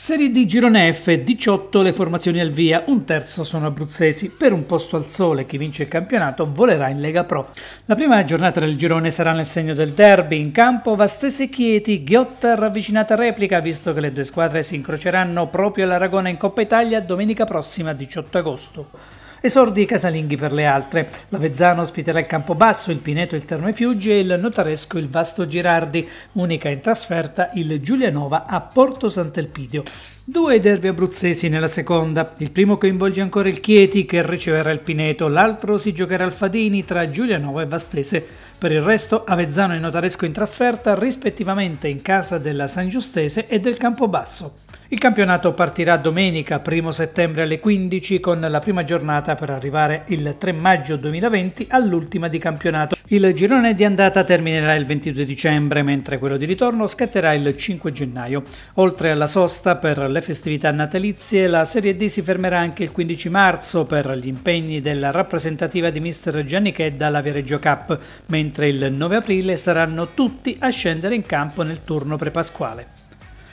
Serie di girone F, 18 le formazioni al via, un terzo sono abruzzesi. Per un posto al sole chi vince il campionato volerà in Lega Pro. La prima giornata del girone sarà nel segno del derby. In campo Vastese Chieti, ghiotta ravvicinata replica, visto che le due squadre si incroceranno proprio all'Aragona in Coppa Italia domenica prossima 18 agosto. Esordi casalinghi per le altre. L'Avezzano ospiterà il Campobasso, il Pineto il Terme Fiuggi e il Notaresco il Vasto Girardi. Unica in trasferta il Giulianova a Porto Sant'Elpidio. Due derby abruzzesi nella seconda. Il primo coinvolge ancora il Chieti che riceverà il Pineto, l'altro si giocherà al Fadini tra Giulianova e Vastese. Per il resto Avezzano e Notaresco in trasferta rispettivamente in casa della San Giustese e del Campobasso. Il campionato partirà domenica 1 settembre alle 15 con la prima giornata per arrivare il 3 maggio 2020 all'ultima di campionato. Il girone di andata terminerà il 22 dicembre mentre quello di ritorno scatterà il 5 gennaio. Oltre alla sosta per le festività natalizie la Serie D si fermerà anche il 15 marzo per gli impegni della rappresentativa di mister Gianni Chedda alla Viareggio Cup, mentre il 9 aprile saranno tutti a scendere in campo nel turno prepasquale.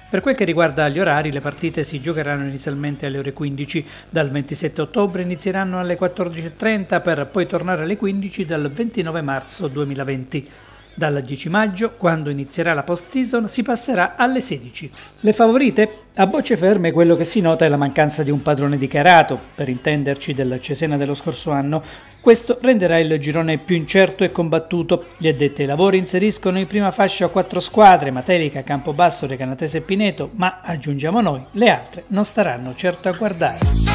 Per quel che riguarda gli orari, le partite si giocheranno inizialmente alle ore 15, dal 27 ottobre inizieranno alle 14.30 per poi tornare alle 15 dal 29 marzo 2020. Dal 10 maggio, quando inizierà la post-season, si passerà alle 16. Le favorite? A bocce ferme quello che si nota è la mancanza di un padrone dichiarato, per intenderci del Cesena dello scorso anno. Questo renderà il girone più incerto e combattuto. Gli addetti ai lavori inseriscono in prima fascia quattro squadre, Matelica, Campobasso, Recanatese e Pineto, ma aggiungiamo noi, le altre non staranno certo a guardare.